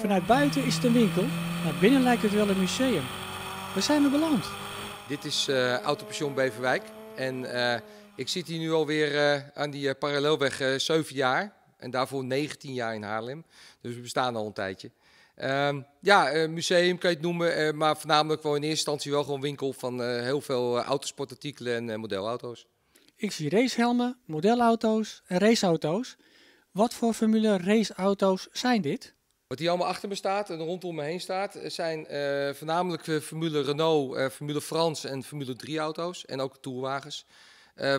Vanuit buiten is het een winkel, maar binnen lijkt het wel een museum. Waar zijn we beland? Dit is uh, Autopension Beverwijk. En eh, ik zit hier nu alweer uh, aan die parallelweg uh, 7 jaar. En daarvoor 19 jaar in Haarlem. Dus we bestaan al een tijdje. Um, ja, museum kan je het noemen, maar voornamelijk wel in eerste instantie wel gewoon winkel van heel veel autosportartikelen en modelauto's. Ik zie racehelmen, modelauto's en raceauto's. Wat voor formule raceauto's zijn dit? Wat hier allemaal achter me staat en rondom me heen staat, eh, zijn eh, voornamelijk eh, Formule Renault, Formule Frans en Formule 3 auto's. En ook tourwagens.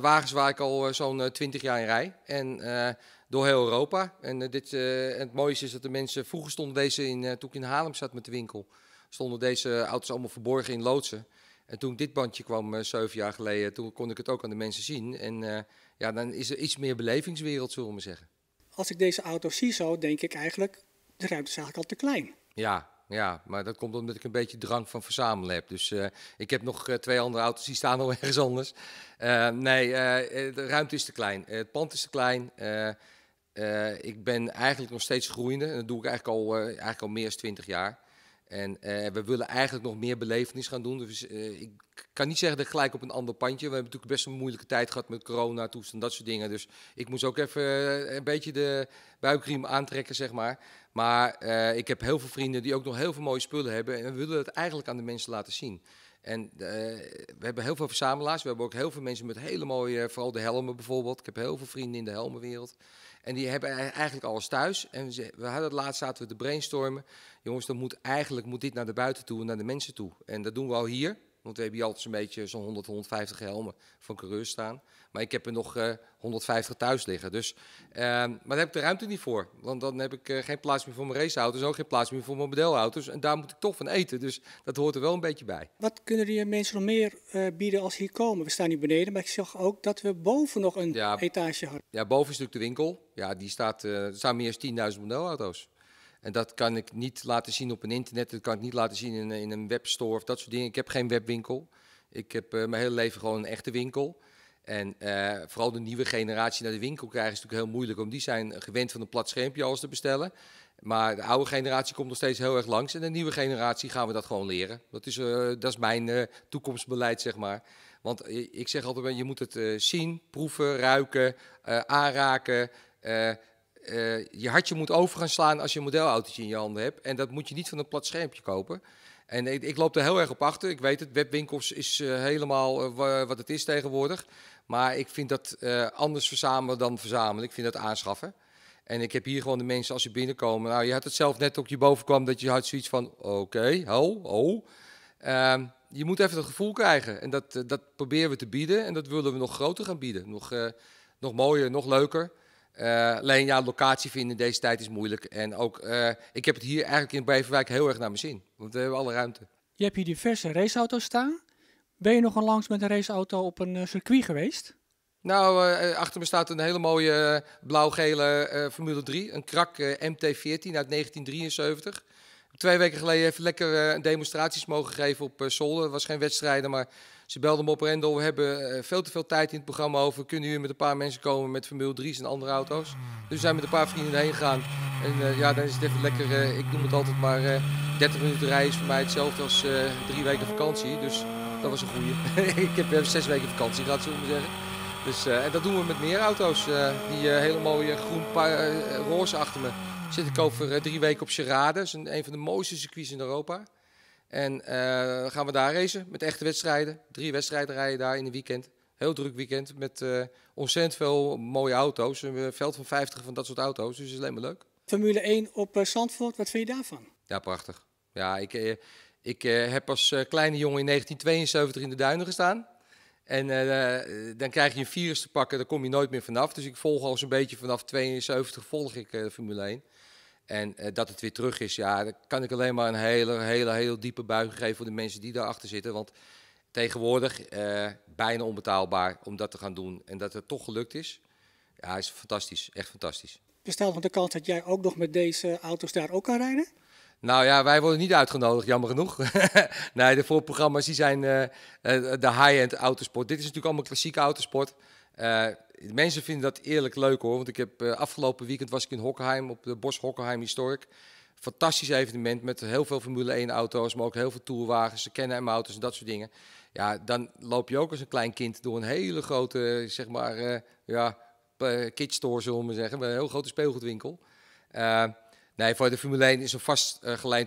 wagens waar ik al zo'n 20 jaar in rij. En door heel Europa. En dit, het mooiste is dat de mensen, vroeger stonden deze in, toen ik in Haarlem zat met de winkel, stonden deze auto's allemaal verborgen in loodsen. En toen dit bandje kwam, zeven jaar geleden, toen kon ik het ook aan de mensen zien. En ja, dan is er iets meer belevingswereld, zullen we maar zeggen. Als ik deze auto zie zo, denk ik eigenlijk, de ruimte is eigenlijk al te klein. Ja, ja, maar dat komt omdat ik een beetje drang van verzamelen heb. Dus eh, ik heb nog eh, twee andere auto's, die staan al ergens anders. Eh, nee, de ruimte is te klein. het pand is te klein. ik ben eigenlijk nog steeds groeiende. En dat doe ik eigenlijk al, eigenlijk al meer dan 20 jaar. En we willen eigenlijk nog meer belevenis gaan doen. Dus ik kan niet zeggen dat ik gelijk op een ander pandje. We hebben natuurlijk best een moeilijke tijd gehad met corona, toestand, dat soort dingen. Dus ik moest ook even een beetje de buikriem aantrekken, zeg maar. Maar eh, ik heb heel veel vrienden die ook nog heel veel mooie spullen hebben. En we willen het eigenlijk aan de mensen laten zien. En eh, we hebben heel veel verzamelaars. We hebben ook heel veel mensen met hele mooie, eh, vooral de helmen bijvoorbeeld. Ik heb heel veel vrienden in de helmenwereld. En die hebben e-, eigenlijk alles thuis. En we hadden het laatst zaten we te brainstormen. Jongens, dan moet eigenlijk moet dit naar de buiten toe en naar de mensen toe. En dat doen we al hier. Want we hebben hier altijd zo'n beetje zo'n 100, 150 helmen van coureurs staan. Maar ik heb er nog 150 eh, thuis liggen. Dus, ehm, maar daar heb ik de ruimte niet voor. Want dan heb ik eh, geen plaats meer voor mijn raceauto's. Ook geen plaats meer voor mijn modelauto's. En daar moet ik toch van eten. Dus dat hoort er wel een beetje bij. Wat kunnen die mensen nog meer eh, bieden als ze hier komen? We staan hier beneden. Maar ik zag ook dat we boven nog een etage hadden. Ja, boven is natuurlijk de winkel. Ja, die staat, er staan meer dan 10.000 modelauto's. En dat kan ik niet laten zien op een internet, dat kan ik niet laten zien in, eh, in een webstore of dat soort dingen. Ik heb geen webwinkel. Ik heb eh, mijn hele leven gewoon een echte winkel. En eh, vooral de nieuwe generatie naar de winkel krijgen is natuurlijk heel moeilijk, want die zijn gewend van een plat schermpje alles te bestellen. Maar de oude generatie komt nog steeds heel erg langs en de nieuwe generatie gaan we dat gewoon leren. Dat is, dat is mijn toekomstbeleid, zeg maar. Want ik zeg altijd, je moet het zien, proeven, ruiken, aanraken. Eh, je hartje moet over gaan slaan als je een modelautootje in je handen hebt. En dat moet je niet van een plat schermpje kopen. En ik, ik loop er heel erg op achter. Ik weet het, webwinkels is eh, helemaal eh, wat het is tegenwoordig. Maar ik vind dat anders verzamelen dan verzamelen. Ik vind dat aanschaffen. En ik heb hier gewoon de mensen als ze binnenkomen. Nou, je had het zelf net op je boven kwam dat je had zoiets van: oké, okay, ho, ho. Ehm, je moet even dat gevoel krijgen. En dat, dat proberen we te bieden. En dat willen we nog groter gaan bieden. Nog, nog mooier, nog leuker. Eh, alleen ja, locatie vinden in deze tijd is moeilijk. En ook, eh, ik heb het hier eigenlijk in Beverwijk heel erg naar mijn zin. Want we hebben alle ruimte. Je hebt hier diverse raceauto's staan. Ben je nog al langs met een raceauto op een eh, circuit geweest? Nou, achter me staat een hele mooie blauw-gele Formule 3. Een krak MT14 uit 1973. Twee weken geleden even lekker demonstraties mogen geven op Zolder. Het was geen wedstrijden, maar ze belden me op, Rendel, we hebben eh, veel te veel tijd in het programma over. Kunnen jullie met een paar mensen komen met Formule 3's en andere auto's? Dus we zijn met een paar vrienden heen gegaan. En eh, ja, dan is het echt lekker, uh, ik noem het altijd maar, 30 minuten rijden is voor mij hetzelfde als drie weken vakantie. Dus dat was een goeie. ik heb zes weken vakantie gehad, zo maar zeggen. Dus, en dat doen we met meer auto's. die hele mooie groen roze achter me zit ik over drie weken op Charade. Dat is een, een van de mooiste circuits in Europa. En eh, gaan we daar racen met echte wedstrijden. Drie wedstrijden rijden daar in een weekend. Heel druk weekend met eh, ontzettend veel mooie auto's. Een eh, veld van 50 van dat soort auto's. Dus is alleen maar leuk. Formule 1 op Zandvoort, wat vind je daarvan? Ja, prachtig. Ja, ik, ik heb als kleine jongen in 1972 in de duinen gestaan. En dan krijg je een virus te pakken, daar kom je nooit meer vanaf. Dus ik volg al zo'n beetje vanaf 72 volg ik Formule 1. En eh, dat het weer terug is, ja, dan kan ik alleen maar een hele, hele, heel diepe buiging geven voor de mensen die daarachter zitten. Want tegenwoordig eh, bijna onbetaalbaar om dat te gaan doen. En dat het toch gelukt is, ja, is fantastisch. Echt fantastisch. Bestel van de kans dat jij ook nog met deze auto's daar ook kan rijden? Nou ja, wij worden niet uitgenodigd, jammer genoeg. nee, de voorprogramma's die zijn eh, de high-end autosport. Dit is natuurlijk allemaal klassieke autosport mensen vinden dat eerlijk leuk hoor. Want ik heb eh, afgelopen weekend was ik in Hockenheim op de Bos Hockenheim Historic. Fantastisch evenement met heel veel Formule 1 auto's, maar ook heel veel tourwagens, kennen en auto's en dat soort dingen. Ja, dan loop je ook als een klein kind door een hele grote, zeg maar, uh, ja, eh, kidstore zullen we maar zeggen. Een heel grote speelgoedwinkel. nee, voor de Formule 1 is een vast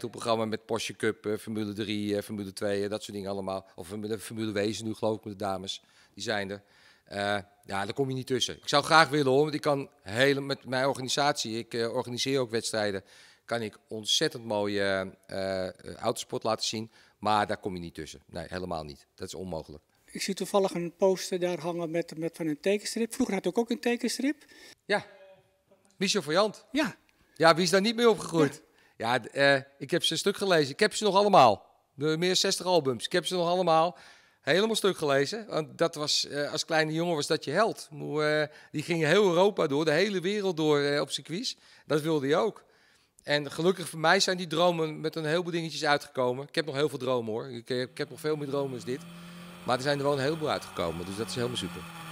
op programma met Porsche Cup, Formule 3, Formule 2, dat soort dingen allemaal. Of de Formule Wezen nu geloof ik met de dames, die zijn er. Eh, ja, daar kom je niet tussen. Ik zou graag willen hoor, want ik kan hele, met mijn organisatie, ik eh, organiseer ook wedstrijden, kan ik ontzettend mooie eh, autosport laten zien. Maar daar kom je niet tussen. Nee, helemaal niet. Dat is onmogelijk. Ik zie toevallig een poster daar hangen met, met van een tekenstrip. Vroeger had ik ook een tekenstrip. Ja, Michel Voyant. Ja. Ja, wie is daar niet mee opgegroeid? Ja, ja ik heb ze een stuk gelezen. Ik heb ze nog allemaal. Meer 60 albums. Ik heb ze nog allemaal helemaal stuk gelezen. Want dat was, eh, als kleine jongen was dat je held. Eh, die ging heel Europa door, de hele wereld door eh, op circuits. Dat wilde hij ook. En gelukkig voor mij zijn die dromen met een heleboel dingetjes uitgekomen. Ik heb nog heel veel dromen hoor. Ik, heb nog veel meer dromen als dit. Maar er zijn er wel een heleboel uitgekomen. Dus dat is helemaal super.